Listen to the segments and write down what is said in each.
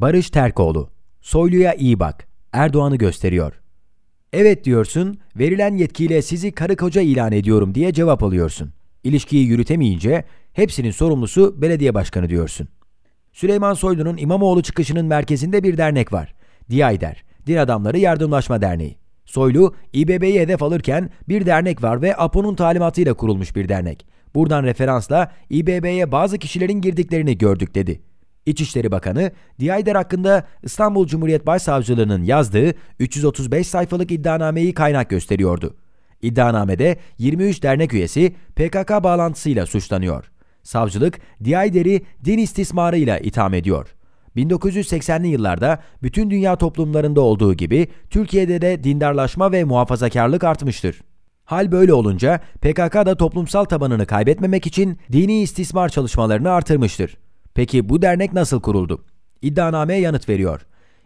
Barış Terkoğlu. Soylu'ya iyi bak. Erdoğan'ı gösteriyor. Evet diyorsun, verilen yetkiyle sizi karı koca ilan ediyorum diye cevap alıyorsun. İlişkiyi yürütemeyince hepsinin sorumlusu belediye başkanı diyorsun. Süleyman Soylu'nun İmamoğlu çıkışının merkezinde bir dernek var. DİAYDER, Din Adamları Yardımlaşma Derneği. Soylu, İBB'yi hedef alırken bir dernek var ve APO'nun talimatıyla kurulmuş bir dernek. Buradan referansla İBB'ye bazı kişilerin girdiklerini gördük dedi. İçişleri Bakanı, Diyayder hakkında İstanbul Cumhuriyet Başsavcılığının yazdığı 335 sayfalık iddianameyi kaynak gösteriyordu. İddianamede 23 dernek üyesi PKK bağlantısıyla suçlanıyor. Savcılık, Diyayder'i din istismarıyla itham ediyor. 1980'li yıllarda bütün dünya toplumlarında olduğu gibi Türkiye'de de dindarlaşma ve muhafazakarlık artmıştır. Hal böyle olunca PKK da toplumsal tabanını kaybetmemek için dini istismar çalışmalarını artırmıştır. Peki bu dernek nasıl kuruldu? İddianameye yanıt veriyor.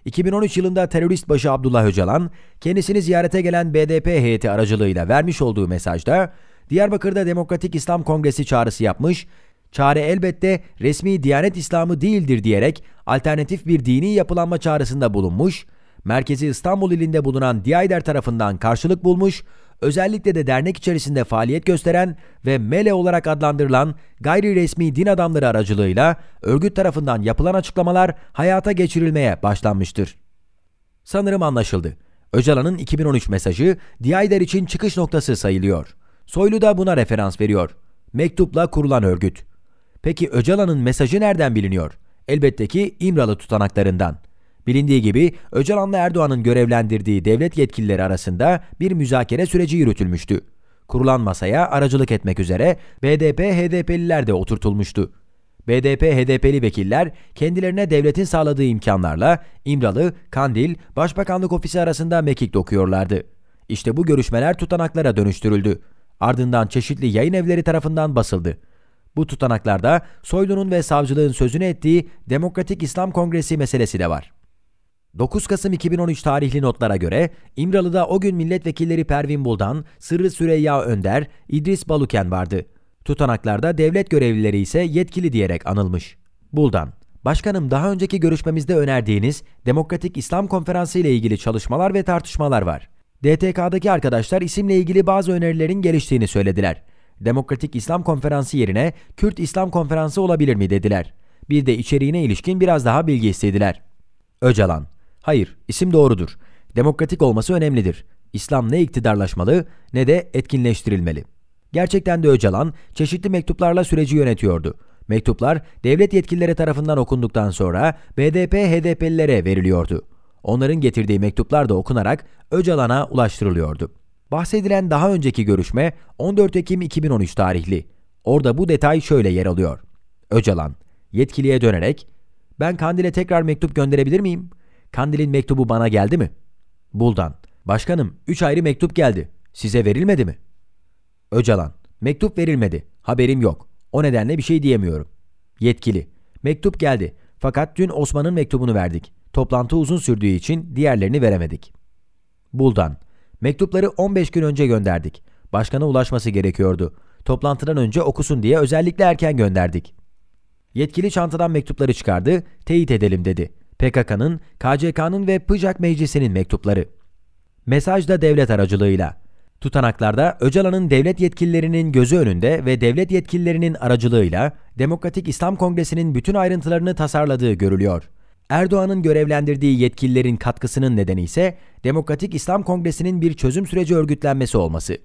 2013 yılında terörist başı Abdullah Öcalan, kendisini ziyarete gelen BDP heyeti aracılığıyla vermiş olduğu mesajda, Diyarbakır'da Demokratik İslam Kongresi çağrısı yapmış, çare elbette resmi Diyanet İslamı değildir diyerek alternatif bir dini yapılanma çağrısında bulunmuş, merkezi İstanbul ilinde bulunan Diyayder tarafından karşılık bulmuş özellikle de dernek içerisinde faaliyet gösteren ve MELE olarak adlandırılan gayri resmi din adamları aracılığıyla örgüt tarafından yapılan açıklamalar hayata geçirilmeye başlanmıştır. Sanırım anlaşıldı. Öcalan'ın 2013 mesajı Diyder için çıkış noktası sayılıyor. Soylu da buna referans veriyor. Mektupla kurulan örgüt. Peki Öcalan'ın mesajı nereden biliniyor? Elbette ki İmralı tutanaklarından.'' Bilindiği gibi Öcalan'la Erdoğan'ın görevlendirdiği devlet yetkilileri arasında bir müzakere süreci yürütülmüştü. Kurulan masaya aracılık etmek üzere BDP-HDP'liler de oturtulmuştu. BDP-HDP'li vekiller kendilerine devletin sağladığı imkanlarla İmralı, Kandil, Başbakanlık Ofisi arasında mekik dokuyorlardı. İşte bu görüşmeler tutanaklara dönüştürüldü. Ardından çeşitli yayın evleri tarafından basıldı. Bu tutanaklarda Soylu'nun ve savcılığın sözünü ettiği Demokratik İslam Kongresi meselesi de var. 9 Kasım 2013 tarihli notlara göre İmralı'da o gün milletvekilleri Pervin Buldan, Sırrı Süreyya Önder, İdris Baluken vardı. Tutanaklarda devlet görevlileri ise yetkili diyerek anılmış. Buldan, Başkanım daha önceki görüşmemizde önerdiğiniz Demokratik İslam Konferansı ile ilgili çalışmalar ve tartışmalar var. DTK'daki arkadaşlar isimle ilgili bazı önerilerin geliştiğini söylediler. Demokratik İslam Konferansı yerine Kürt İslam Konferansı olabilir mi dediler. Bir de içeriğine ilişkin biraz daha bilgi istediler. Öcalan Hayır, isim doğrudur. Demokratik olması önemlidir. İslam ne iktidarlaşmalı ne de etkinleştirilmeli. Gerçekten de Öcalan çeşitli mektuplarla süreci yönetiyordu. Mektuplar devlet yetkilileri tarafından okunduktan sonra BDP-HDP'lilere veriliyordu. Onların getirdiği mektuplar da okunarak Öcalan'a ulaştırılıyordu. Bahsedilen daha önceki görüşme 14 Ekim 2013 tarihli. Orada bu detay şöyle yer alıyor. Öcalan yetkiliye dönerek "Ben Kandil'e tekrar mektup gönderebilir miyim? Kandil'in mektubu bana geldi mi? Buldan. Başkanım, üç ayrı mektup geldi. Size verilmedi mi? Öcalan. Mektup verilmedi. Haberim yok. O nedenle bir şey diyemiyorum. Yetkili. Mektup geldi. Fakat dün Osman'ın mektubunu verdik. Toplantı uzun sürdüğü için diğerlerini veremedik. Buldan. Mektupları 15 gün önce gönderdik. Başkana ulaşması gerekiyordu. Toplantıdan önce okusun diye özellikle erken gönderdik. Yetkili çantadan mektupları çıkardı, teyit edelim dedi. PKK'nın, KCK'nın ve Pıcak Meclisi'nin mektupları. mesajda devlet aracılığıyla. Tutanaklarda Öcalan'ın devlet yetkililerinin gözü önünde ve devlet yetkililerinin aracılığıyla Demokratik İslam Kongresi'nin bütün ayrıntılarını tasarladığı görülüyor. Erdoğan'ın görevlendirdiği yetkililerin katkısının nedeni ise Demokratik İslam Kongresi'nin bir çözüm süreci örgütlenmesi olması.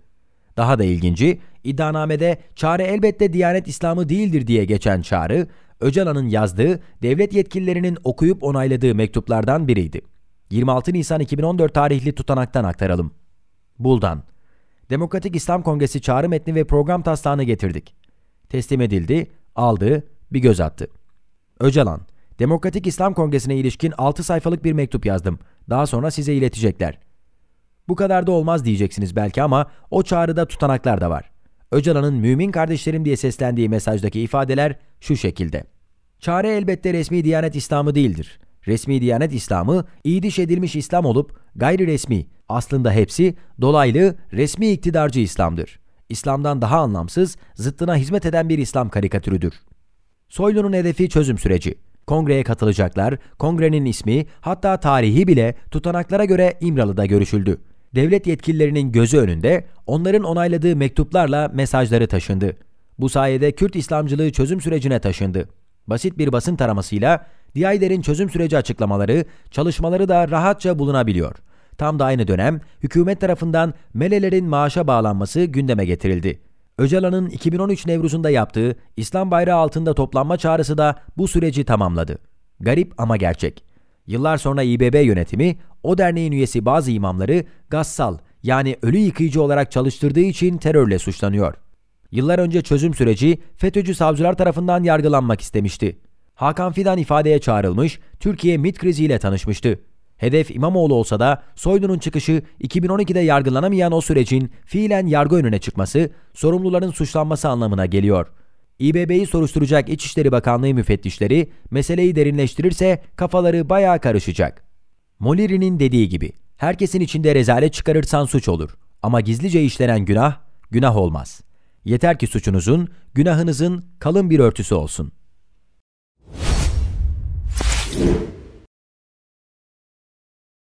Daha da ilginci, iddianamede çare elbette Diyanet İslam'ı değildir diye geçen çağrı, Öcalan'ın yazdığı devlet yetkililerinin okuyup onayladığı mektuplardan biriydi. 26 Nisan 2014 tarihli tutanaktan aktaralım. Buldan. Demokratik İslam Kongresi çağrı metni ve program taslağını getirdik. Teslim edildi, aldı, bir göz attı. Öcalan. Demokratik İslam Kongresi'ne ilişkin 6 sayfalık bir mektup yazdım. Daha sonra size iletecekler. Bu kadar da olmaz diyeceksiniz belki ama o çağrıda tutanaklar da var. Öcalan'ın mümin kardeşlerim diye seslendiği mesajdaki ifadeler şu şekilde. Çare elbette resmi Diyanet İslam'ı değildir. Resmi Diyanet İslam'ı iyiliş edilmiş İslam olup gayri resmi, aslında hepsi dolaylı resmi iktidarcı İslam'dır. İslam'dan daha anlamsız, zıttına hizmet eden bir İslam karikatürüdür. Soylu'nun hedefi çözüm süreci. Kongreye katılacaklar, kongrenin ismi hatta tarihi bile tutanaklara göre İmralı'da görüşüldü devlet yetkililerinin gözü önünde onların onayladığı mektuplarla mesajları taşındı. Bu sayede Kürt İslamcılığı çözüm sürecine taşındı. Basit bir basın taramasıyla Diyayder'in çözüm süreci açıklamaları, çalışmaları da rahatça bulunabiliyor. Tam da aynı dönem hükümet tarafından melelerin maaşa bağlanması gündeme getirildi. Öcalan'ın 2013 Nevruz'unda yaptığı İslam bayrağı altında toplanma çağrısı da bu süreci tamamladı. Garip ama gerçek. Yıllar sonra İBB yönetimi o derneğin üyesi bazı imamları gassal yani ölü yıkıcı olarak çalıştırdığı için terörle suçlanıyor. Yıllar önce çözüm süreci FETÖ'cü savcılar tarafından yargılanmak istemişti. Hakan Fidan ifadeye çağrılmış, Türkiye MIT kriziyle tanışmıştı. Hedef İmamoğlu olsa da soydunun çıkışı 2012'de yargılanamayan o sürecin fiilen yargı önüne çıkması, sorumluların suçlanması anlamına geliyor. İBB'yi soruşturacak İçişleri Bakanlığı müfettişleri meseleyi derinleştirirse kafaları baya karışacak. Moliri'nin dediği gibi herkesin içinde rezalet çıkarırsan suç olur ama gizlice işlenen günah günah olmaz. Yeter ki suçunuzun, günahınızın kalın bir örtüsü olsun.